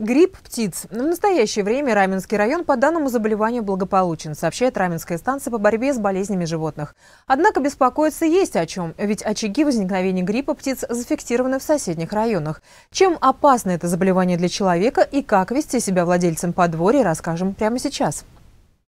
Грипп птиц. В настоящее время Раменский район по данному заболеванию благополучен, сообщает Раменская станция по борьбе с болезнями животных. Однако беспокоиться есть о чем, ведь очаги возникновения гриппа птиц зафиксированы в соседних районах. Чем опасно это заболевание для человека и как вести себя владельцам подворья, расскажем прямо сейчас.